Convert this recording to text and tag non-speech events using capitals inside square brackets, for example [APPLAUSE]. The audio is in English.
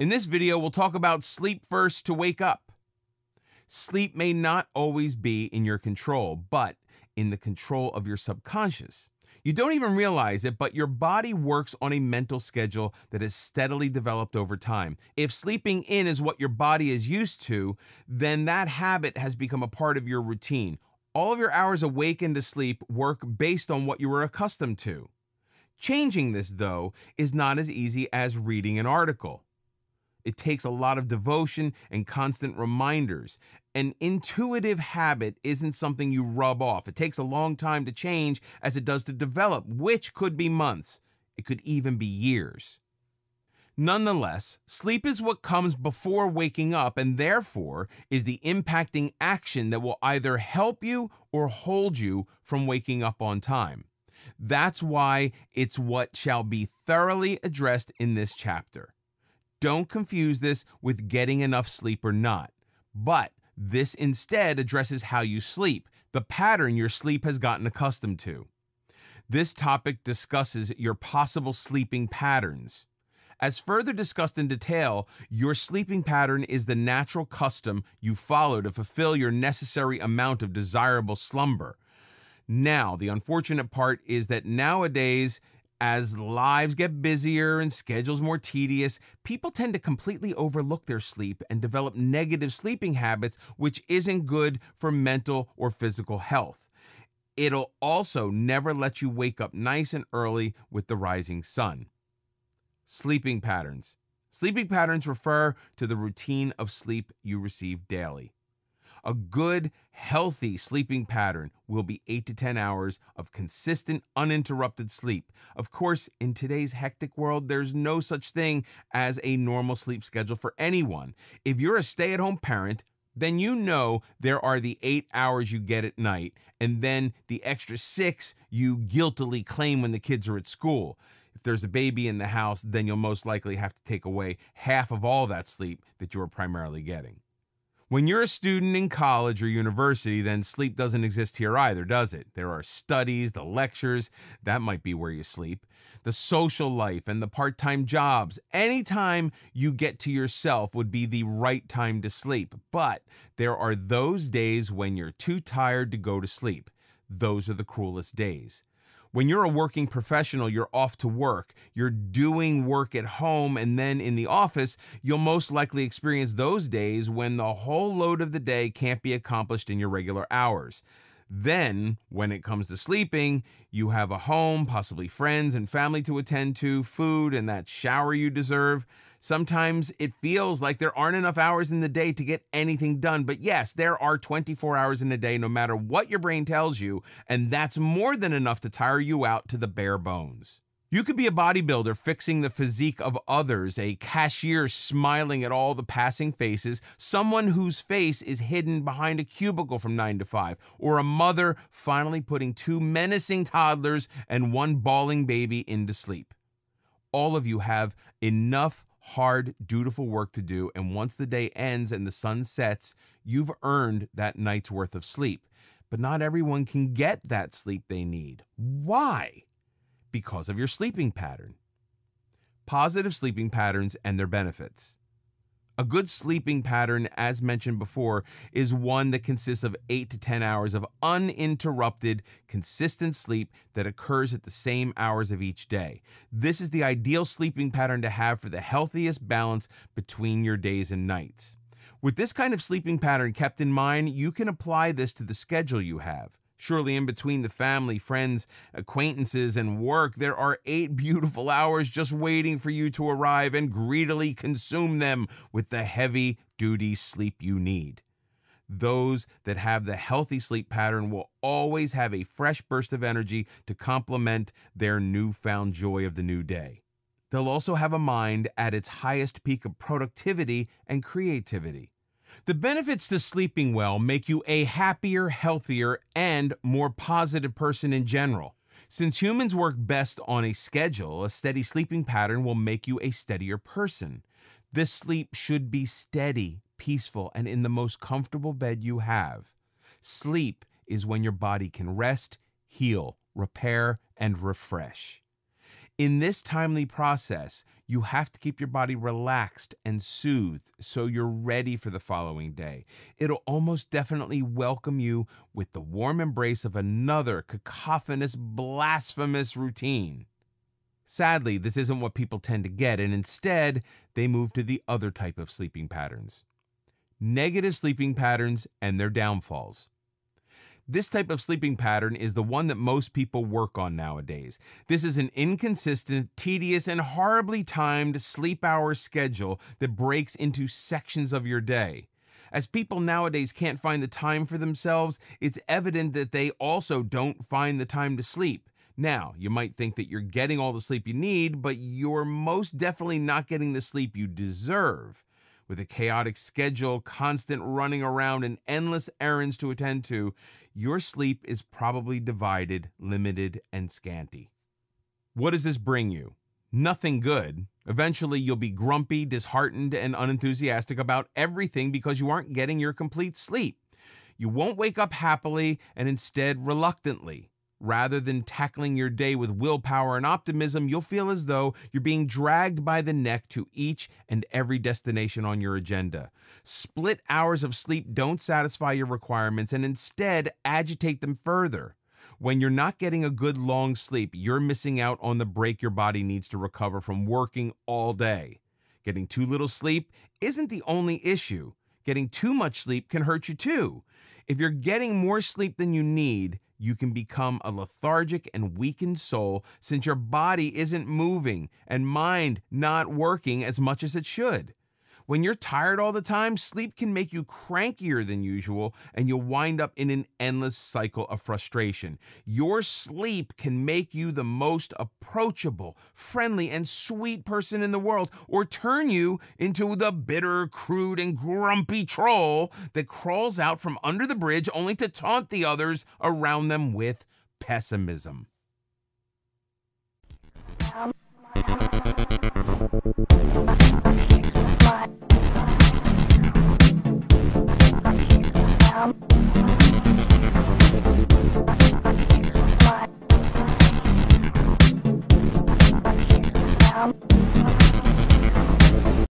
In this video, we'll talk about sleep first to wake up. Sleep may not always be in your control, but in the control of your subconscious. You don't even realize it, but your body works on a mental schedule that is steadily developed over time. If sleeping in is what your body is used to, then that habit has become a part of your routine. All of your hours awake and to sleep work based on what you were accustomed to. Changing this, though, is not as easy as reading an article. It takes a lot of devotion and constant reminders. An intuitive habit isn't something you rub off. It takes a long time to change as it does to develop, which could be months. It could even be years. Nonetheless, sleep is what comes before waking up and therefore is the impacting action that will either help you or hold you from waking up on time. That's why it's what shall be thoroughly addressed in this chapter. Don't confuse this with getting enough sleep or not. But this instead addresses how you sleep, the pattern your sleep has gotten accustomed to. This topic discusses your possible sleeping patterns. As further discussed in detail, your sleeping pattern is the natural custom you follow to fulfill your necessary amount of desirable slumber. Now, the unfortunate part is that nowadays as lives get busier and schedules more tedious, people tend to completely overlook their sleep and develop negative sleeping habits, which isn't good for mental or physical health. It'll also never let you wake up nice and early with the rising sun. Sleeping patterns. Sleeping patterns refer to the routine of sleep you receive daily. A good, healthy sleeping pattern will be 8 to 10 hours of consistent, uninterrupted sleep. Of course, in today's hectic world, there's no such thing as a normal sleep schedule for anyone. If you're a stay at home parent, then you know there are the eight hours you get at night, and then the extra six you guiltily claim when the kids are at school. If there's a baby in the house, then you'll most likely have to take away half of all that sleep that you are primarily getting. When you're a student in college or university, then sleep doesn't exist here either, does it? There are studies, the lectures, that might be where you sleep, the social life, and the part time jobs. Anytime you get to yourself would be the right time to sleep. But there are those days when you're too tired to go to sleep. Those are the cruelest days. When you're a working professional, you're off to work. You're doing work at home and then in the office, you'll most likely experience those days when the whole load of the day can't be accomplished in your regular hours. Then, when it comes to sleeping, you have a home, possibly friends and family to attend to, food, and that shower you deserve. Sometimes it feels like there aren't enough hours in the day to get anything done. But yes, there are 24 hours in a day, no matter what your brain tells you, and that's more than enough to tire you out to the bare bones. You could be a bodybuilder fixing the physique of others, a cashier smiling at all the passing faces, someone whose face is hidden behind a cubicle from 9 to 5, or a mother finally putting two menacing toddlers and one bawling baby into sleep. All of you have enough hard, dutiful work to do, and once the day ends and the sun sets, you've earned that night's worth of sleep. But not everyone can get that sleep they need. Why? because of your sleeping pattern. Positive sleeping patterns and their benefits. A good sleeping pattern, as mentioned before, is one that consists of 8 to 10 hours of uninterrupted, consistent sleep that occurs at the same hours of each day. This is the ideal sleeping pattern to have for the healthiest balance between your days and nights. With this kind of sleeping pattern kept in mind, you can apply this to the schedule you have. Surely, in between the family, friends, acquaintances, and work, there are eight [LAUGHS] beautiful hours just waiting for you to arrive and greedily consume them with the heavy duty sleep you need. Those that have the healthy sleep pattern will always have a fresh burst of energy to complement their newfound joy of the new day. They'll also have a mind at its highest peak of productivity and creativity. The benefits to sleeping well make you a happier, healthier, and more positive person in general. Since humans work best on a schedule, a steady sleeping pattern will make you a steadier person. This sleep should be steady, peaceful, and in the most comfortable bed you have. Sleep is when your body can rest, heal, repair, and refresh. In this timely process, you have to keep your body relaxed and soothed so you're ready for the following day. It'll almost definitely welcome you with the warm embrace of another cacophonous, blasphemous routine. Sadly, this isn't what people tend to get, and instead, they move to the other type of sleeping patterns negative sleeping patterns and their downfalls. This type of sleeping pattern is the one that most people work on nowadays. This is an inconsistent, tedious, and horribly timed sleep hour schedule that breaks into sections of your day. As people nowadays can't find the time for themselves, it's evident that they also don't find the time to sleep. Now, you might think that you're getting all the sleep you need, but you're most definitely not getting the sleep you deserve. With a chaotic schedule, constant running around, and endless errands to attend to, your sleep is probably divided, limited, and scanty. What does this bring you? Nothing good. Eventually, you'll be grumpy, disheartened, and unenthusiastic about everything because you aren't getting your complete sleep. You won't wake up happily and instead reluctantly. Rather than tackling your day with willpower and optimism, you'll feel as though you're being dragged by the neck to each and every destination on your agenda. Split hours of sleep don't satisfy your requirements and instead agitate them further. When you're not getting a good long sleep, you're missing out on the break your body needs to recover from working all day. Getting too little sleep isn't the only issue. Getting too much sleep can hurt you too. If you're getting more sleep than you need, you can become a lethargic and weakened soul since your body isn't moving and mind not working as much as it should. When you're tired all the time, sleep can make you crankier than usual and you'll wind up in an endless cycle of frustration. Your sleep can make you the most approachable, friendly, and sweet person in the world or turn you into the bitter, crude, and grumpy troll that crawls out from under the bridge only to taunt the others around them with pessimism.